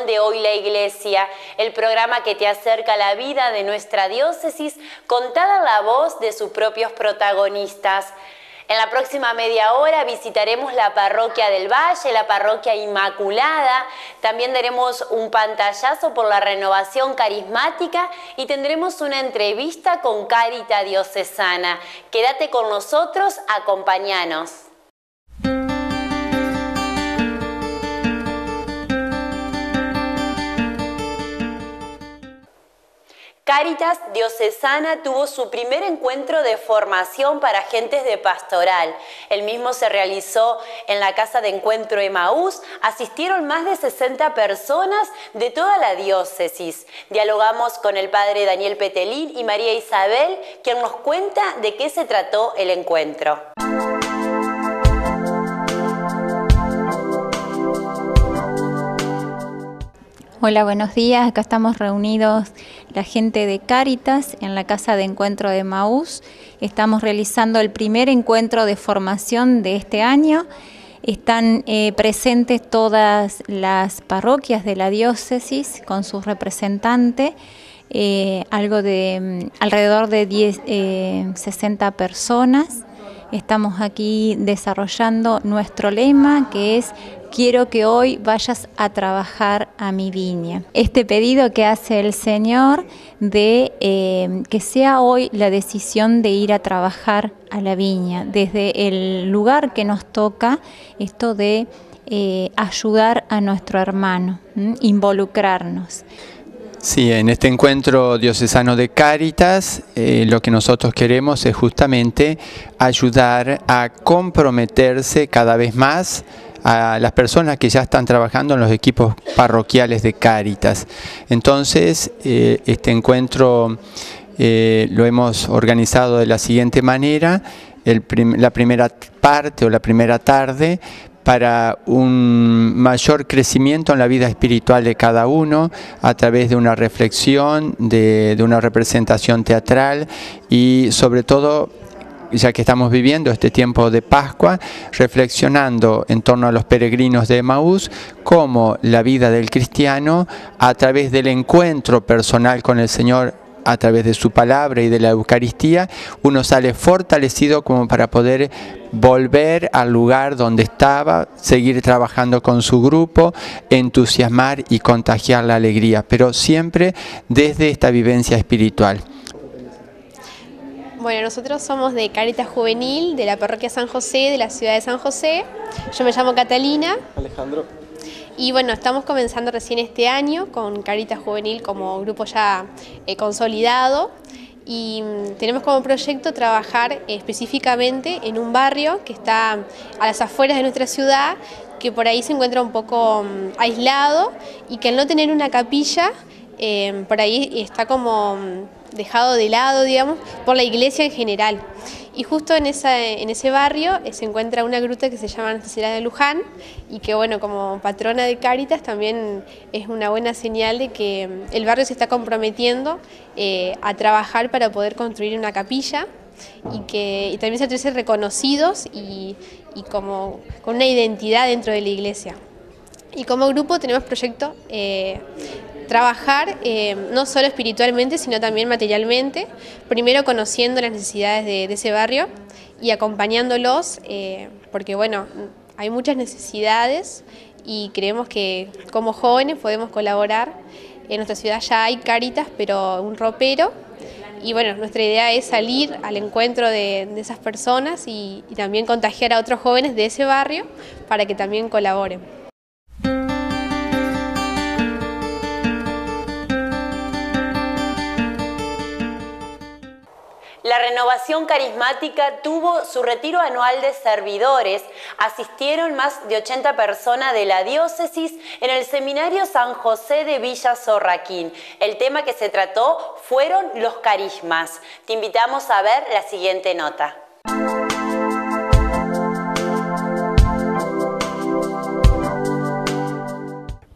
de Hoy la Iglesia, el programa que te acerca a la vida de nuestra diócesis contada la voz de sus propios protagonistas. En la próxima media hora visitaremos la parroquia del Valle, la parroquia Inmaculada. También daremos un pantallazo por la renovación carismática y tendremos una entrevista con Carita Diocesana. Quédate con nosotros, acompañanos. Caritas Diocesana tuvo su primer encuentro de formación para agentes de pastoral. El mismo se realizó en la Casa de Encuentro Emaús. Asistieron más de 60 personas de toda la diócesis. Dialogamos con el padre Daniel Petelín y María Isabel, quien nos cuenta de qué se trató el encuentro. Hola, buenos días. Acá estamos reunidos la gente de Cáritas en la Casa de Encuentro de Maús. Estamos realizando el primer encuentro de formación de este año. Están eh, presentes todas las parroquias de la diócesis con sus representantes. Eh, algo de mm, alrededor de 60 eh, personas Estamos aquí desarrollando nuestro lema que es quiero que hoy vayas a trabajar a mi viña. Este pedido que hace el Señor de eh, que sea hoy la decisión de ir a trabajar a la viña, desde el lugar que nos toca, esto de eh, ayudar a nuestro hermano, involucrarnos. Sí, en este encuentro diocesano de Cáritas eh, lo que nosotros queremos es justamente ayudar a comprometerse cada vez más a las personas que ya están trabajando en los equipos parroquiales de Cáritas. Entonces, eh, este encuentro eh, lo hemos organizado de la siguiente manera. la primera parte o la primera tarde para un mayor crecimiento en la vida espiritual de cada uno a través de una reflexión, de, una representación teatral y sobre todo ya que estamos viviendo este tiempo de Pascua, reflexionando en torno a los peregrinos de Emaús, como la vida del cristiano, a través del encuentro personal con el Señor a través de su palabra y de la Eucaristía, uno sale fortalecido como para poder volver al lugar donde estaba, seguir trabajando con su grupo, entusiasmar y contagiar la alegría, pero siempre desde esta vivencia espiritual. Bueno, nosotros somos de Caritas Juvenil, de la parroquia San José, de la ciudad de San José. Yo me llamo Catalina. Alejandro. Y bueno, estamos comenzando recién este año con Carita Juvenil como grupo ya eh, consolidado y mm, tenemos como proyecto trabajar específicamente en un barrio que está a las afueras de nuestra ciudad, que por ahí se encuentra un poco mm, aislado y que al no tener una capilla, eh, por ahí está como mm, dejado de lado, digamos, por la iglesia en general. Y justo en, ese barrio eh, se encuentra una gruta que se llama Necesidad de Luján y que bueno, como patrona de Cáritas también es una buena señal de que mm, el barrio se está comprometiendo eh, a trabajar para poder construir una capilla y que también se atreven reconocidos y, como con una identidad dentro de la iglesia. Y como grupo tenemos proyecto. Eh, trabajar eh, no solo espiritualmente, sino también materialmente, primero conociendo las necesidades de, ese barrio y acompañándolos, eh, porque bueno, hay muchas necesidades y creemos que como jóvenes podemos colaborar. En nuestra ciudad ya hay caritas, pero un ropero. Y bueno, nuestra idea es salir al encuentro de, esas personas y también contagiar a otros jóvenes de ese barrio para que también colaboren. La renovación carismática tuvo su retiro anual de servidores. Asistieron más de 80 personas de la diócesis en el seminario San José de Villa Sorraquín. El tema que se trató fueron los carismas. Te invitamos a ver la siguiente nota.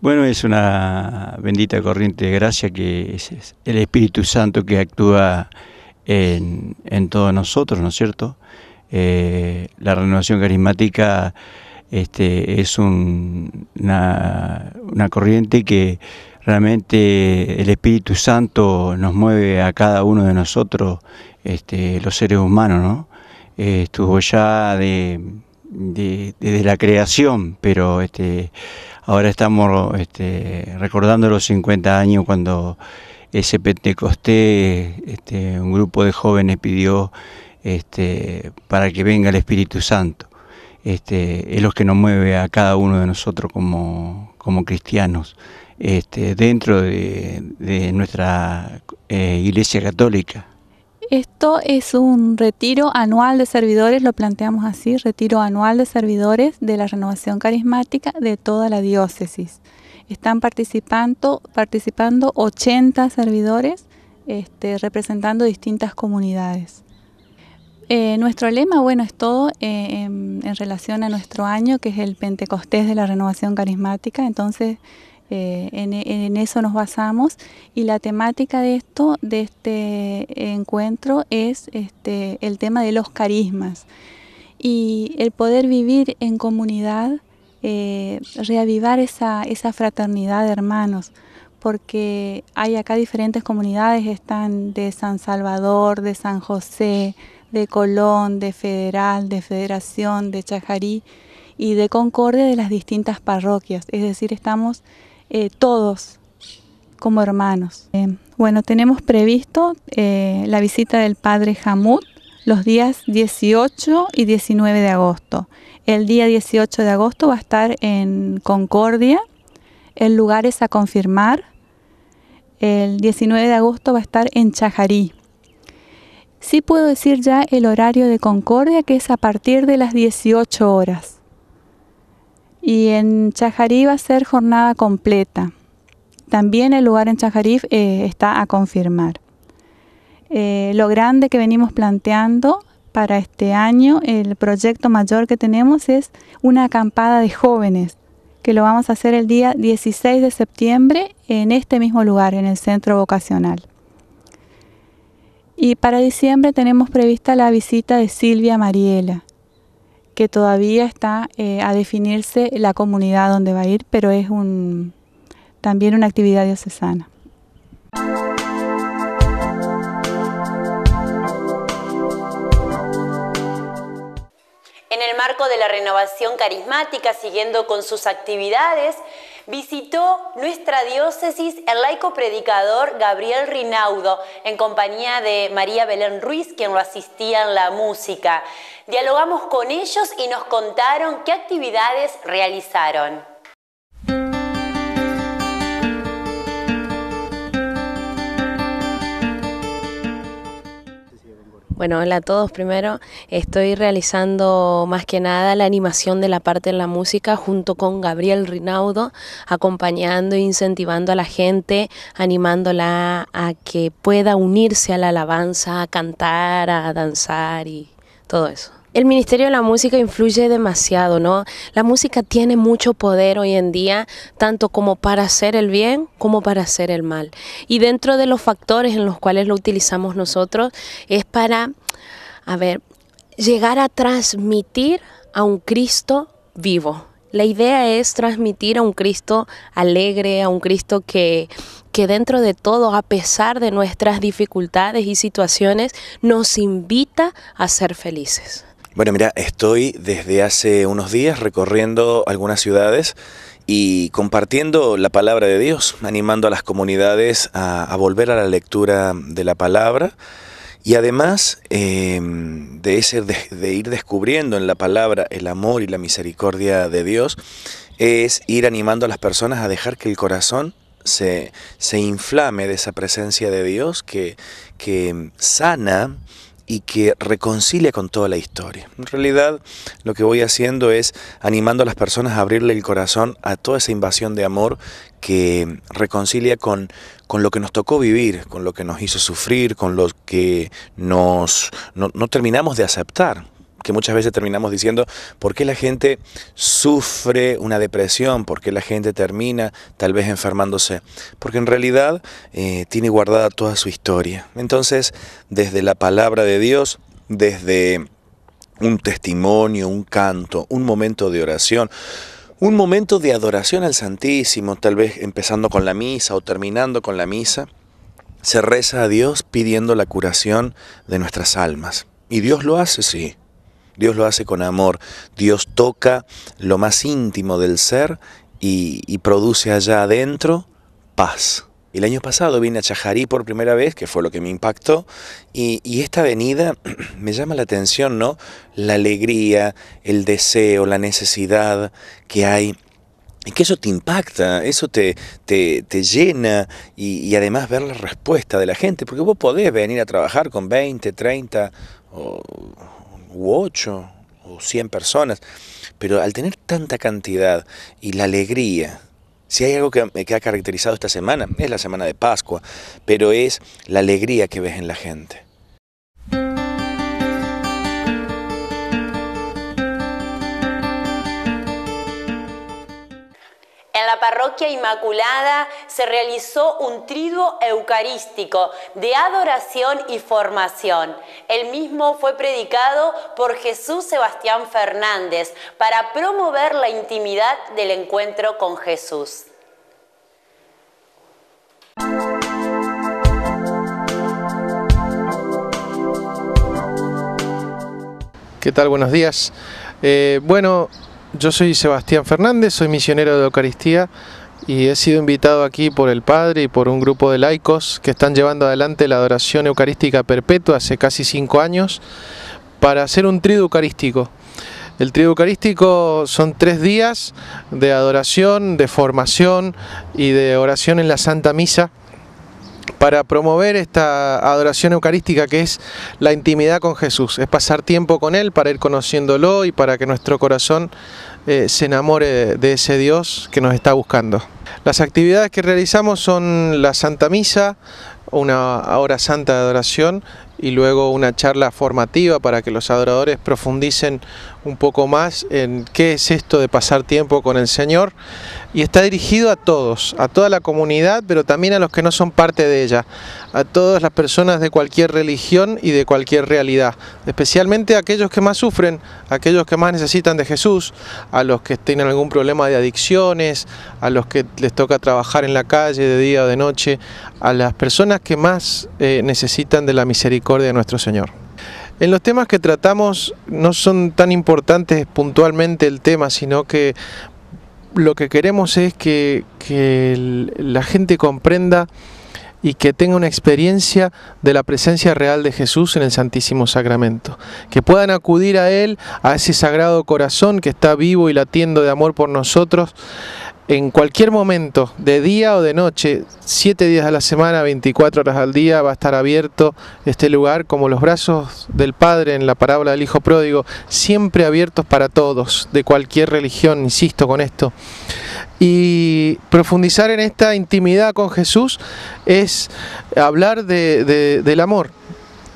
Bueno, es una bendita corriente de gracia que es el Espíritu Santo que actúa en, todos nosotros, ¿no es cierto? Eh, la renovación carismática este, es un, una, corriente que realmente el Espíritu Santo nos mueve a cada uno de nosotros, este, los seres humanos, ¿no? Eh, estuvo ya de, desde la creación, pero este, ahora estamos este, recordando los 50 años cuando ese Pentecostés, este, un grupo de jóvenes pidió este, para que venga el Espíritu Santo. Este, es lo que nos mueve a cada uno de nosotros como, cristianos, dentro de, nuestra eh, Iglesia Católica. Esto es un retiro anual de servidores, lo planteamos así, retiro anual de servidores de la renovación carismática de toda la diócesis. Están participando, participando 80 servidores este, representando distintas comunidades. Eh, nuestro lema, bueno, es todo eh, en, relación a nuestro año, que es el Pentecostés de la Renovación Carismática. Entonces, eh, en, eso nos basamos. Y la temática de esto, de este encuentro, es este, el tema de los carismas. Y el poder vivir en comunidad eh, reavivar esa, fraternidad de hermanos, porque hay acá diferentes comunidades, están de San Salvador, de San José, de Colón, de Federal, de Federación, de Chajarí y de Concordia de las distintas parroquias, es decir, estamos eh, todos como hermanos. Eh, bueno, tenemos previsto la visita del padre Hamut los días 18 y 19 de agosto. El día 18 de agosto va a estar en Concordia. El lugar es a confirmar. El 19 de agosto va a estar en Chajarí. Sí puedo decir ya el horario de Concordia, que es a partir de las 18 horas. Y en Chajarí va a ser jornada completa. También el lugar en Chajarí eh, está a confirmar. Eh, lo grande que venimos planteando para este año el proyecto mayor que tenemos es una acampada de jóvenes que lo vamos a hacer el día 16 de septiembre en este mismo lugar, en el centro vocacional. Y para diciembre tenemos prevista la visita de Silvia Mariela, que todavía está eh, a definirse la comunidad donde va a ir, pero es un, también una actividad diocesana. marco de la renovación carismática, siguiendo con sus actividades, visitó nuestra diócesis el laico predicador Gabriel Rinaudo en compañía de María Belén Ruiz, quien lo asistía en la música. Dialogamos con ellos y nos contaron qué actividades realizaron. Bueno, hola a todos. Primero, estoy realizando más que nada la animación de la parte de la música junto con Gabriel Rinaudo, acompañando e incentivando a la gente, animándola a que pueda unirse a la alabanza, a cantar, a danzar y todo eso. El Ministerio de la Música influye demasiado, ¿no? La música tiene mucho poder hoy en día, tanto como para hacer el bien como para hacer el mal. Y dentro de los factores en los cuales lo utilizamos nosotros es para, a ver, llegar a transmitir a un Cristo vivo. La idea es transmitir a un Cristo alegre, a un Cristo que, que dentro de todo, a pesar de nuestras dificultades y situaciones, nos invita a ser felices. Bueno, mira, estoy desde hace unos días recorriendo algunas ciudades y compartiendo la palabra de Dios, animando a las comunidades a, volver a la lectura de la palabra. Y además em, de, ese, de, ir descubriendo en la palabra el amor y la misericordia de Dios, es ir animando a las personas a dejar que el corazón se, se inflame de esa presencia de Dios que, que sana y que reconcilia con toda la historia. En realidad lo que voy haciendo es animando a las personas a abrirle el corazón a toda esa invasión de amor que reconcilia con, con lo que nos tocó vivir, con lo que nos hizo sufrir, con lo que nos, no, no terminamos de aceptar que muchas veces terminamos diciendo, ¿por qué la gente sufre una depresión? ¿Por qué la gente termina tal vez enfermándose? Porque en realidad eh, tiene guardada toda su historia. Entonces, desde la palabra de Dios, desde un testimonio, un canto, un momento de oración, un momento de adoración al Santísimo, tal vez empezando con la misa o terminando con la misa, se reza a Dios pidiendo la curación de nuestras almas. Y Dios lo hace, sí. Dios lo hace con amor, Dios toca lo más íntimo del ser y, produce allá adentro paz. El año pasado vine a Chajarí por primera vez, que fue lo que me impactó, y, esta venida me llama la atención, ¿no? La alegría, el deseo, la necesidad que hay. Y que eso te impacta, eso te, te, llena y, y, además ver la respuesta de la gente, porque vos podés venir a trabajar con 20, 30 o, u ocho o cien personas, pero al tener tanta cantidad y la alegría, si hay algo que, que ha caracterizado esta semana, es la semana de Pascua, pero es la alegría que ves en la gente. En la parroquia Inmaculada se realizó un triduo eucarístico de adoración y formación. El mismo fue predicado por Jesús Sebastián Fernández para promover la intimidad del encuentro con Jesús. ¿Qué tal? Buenos días. Eh, bueno, yo soy Sebastián Fernández, soy misionero de Eucaristía y he sido invitado aquí por el Padre y por un grupo de laicos que están llevando adelante la adoración eucarística perpetua hace casi cinco años para hacer un trío eucarístico. El trío eucarístico son tres días de adoración, de formación y de oración en la Santa Misa para promover esta adoración eucarística que es la intimidad con Jesús, es pasar tiempo con Él para ir conociéndolo y para que nuestro corazón eh, se enamore de ese Dios que nos está buscando. Las actividades que realizamos son la Santa Misa, una hora santa de adoración y luego una charla formativa para que los adoradores profundicen un poco más en qué es esto de pasar tiempo con el Señor y está dirigido a todos, a toda la comunidad, pero también a los que no son parte de ella, a todas las personas de cualquier religión y de cualquier realidad, especialmente a aquellos que más sufren, a aquellos que más necesitan de Jesús, a los que tienen algún problema de adicciones, a los que les toca trabajar en la calle de día o de noche, a las personas que más eh, necesitan de la misericordia de nuestro Señor. En los temas que tratamos no son tan importantes puntualmente el tema, sino que lo que queremos es que, la gente comprenda y que tenga una experiencia de la presencia real de Jesús en el Santísimo Sacramento. Que puedan acudir a Él, a ese sagrado corazón que está vivo y latiendo de amor por nosotros en cualquier momento, de día o de noche, siete días a la semana, 24 horas al día, va a estar abierto este lugar como los brazos del Padre en la parábola del Hijo Pródigo, siempre abiertos para todos, de cualquier religión, insisto con esto. Y profundizar en esta intimidad con Jesús es hablar de, del amor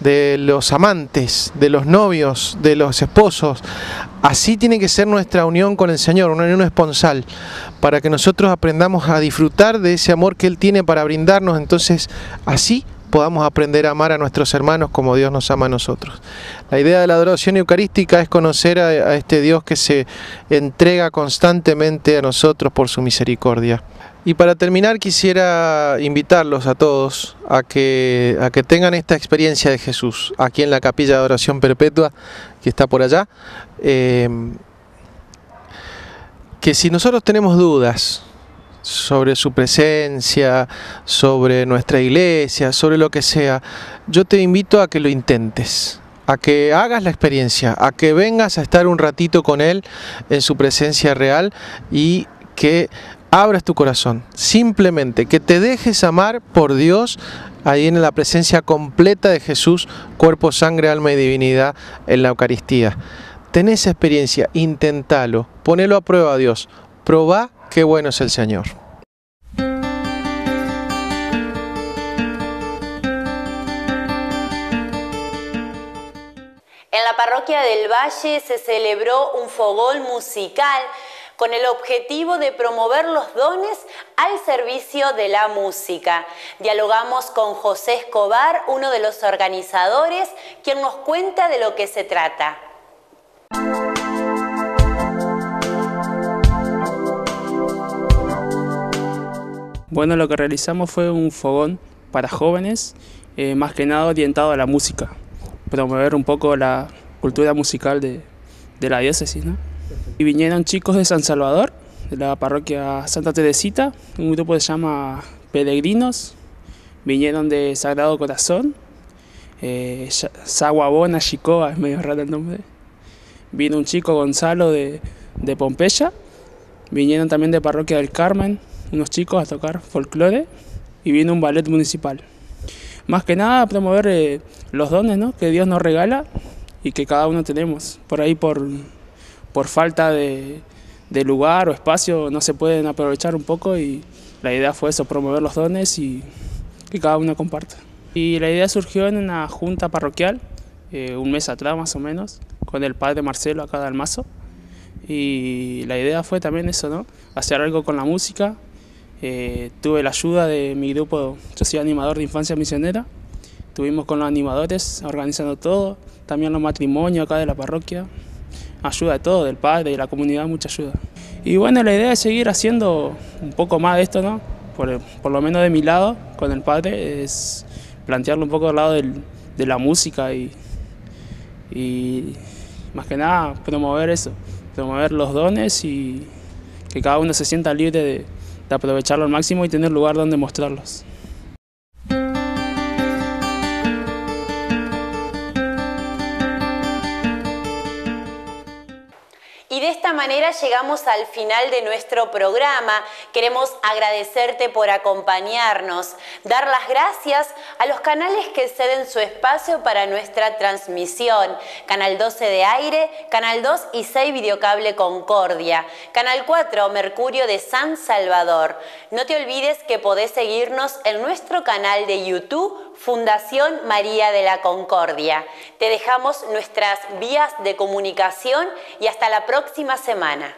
de los amantes, de los novios, de los esposos. Así tiene que ser nuestra unión con el Señor, una unión esponsal, para que nosotros aprendamos a disfrutar de ese amor que Él tiene para brindarnos. Entonces, así podamos aprender a amar a nuestros hermanos como Dios nos ama a nosotros. La idea de la adoración eucarística es conocer a, este Dios que se entrega constantemente a nosotros por su misericordia. Y para terminar quisiera invitarlos a todos a que, que tengan esta experiencia de Jesús aquí en la capilla de oración perpetua que está por allá. Em, que si nosotros tenemos dudas sobre su presencia, sobre nuestra iglesia, sobre lo que sea, yo te invito a que lo intentes a que hagas la experiencia, a que vengas a estar un ratito con Él en su presencia real y que abras tu corazón, simplemente que te dejes amar por Dios ahí en la presencia completa de Jesús, cuerpo, sangre, alma y divinidad en la Eucaristía. Ten esa experiencia, inténtalo, ponelo a prueba a Dios, probá qué bueno es el Señor. En la parroquia del Valle se celebró un fogón musical con el objetivo de promover los dones al servicio de la música. Dialogamos con José Escobar, uno de los organizadores, quien nos cuenta de lo que se trata. Bueno, lo que realizamos fue un fogón para jóvenes, eh, más que nada orientado a la música, promover un poco la cultura musical de, de la diócesis, ¿no? Y vinieron chicos de San Salvador, de la parroquia Santa Teresita, un grupo que se llama Peregrinos, vinieron de Sagrado Corazón, eh, Chicoa, es medio raro el nombre. Vino un chico, Gonzalo, de, Pompeya. Vinieron también de Parroquia del Carmen, unos chicos a tocar folclore. Y vino un ballet municipal. Más que nada, promover eh, los dones que Dios nos regala y que cada uno tenemos. Por ahí, por por falta de, lugar o espacio no se pueden aprovechar un poco y la idea fue eso, promover los dones y que cada uno comparta. Y la idea surgió en una junta parroquial, eh, un mes atrás más o menos, con el padre Marcelo acá de Almazo. Y la idea fue también eso, ¿no? Hacer algo con la música. Eh, tuve la ayuda de mi grupo, yo soy animador de infancia misionera. Estuvimos con los animadores organizando todo, también los matrimonios acá de la parroquia ayuda de todo, del padre, de la comunidad, mucha ayuda. Y bueno, la idea es seguir haciendo un poco más de esto, ¿no? Por, por lo menos de mi lado, con el padre, es plantearlo un poco al lado del, de la música y, y más que nada promover eso, promover los dones y que cada uno se sienta libre de, de aprovecharlo al máximo y tener lugar donde mostrarlos. llegamos al final de nuestro programa. Queremos agradecerte por acompañarnos, dar las gracias a los canales que ceden su espacio para nuestra transmisión. Canal 12 de Aire, Canal 2 y 6 Videocable Concordia, Canal 4 Mercurio de San Salvador. No te olvides que podés seguirnos en nuestro canal de YouTube Fundación María de la Concordia. Te dejamos nuestras vías de comunicación y hasta la próxima semana.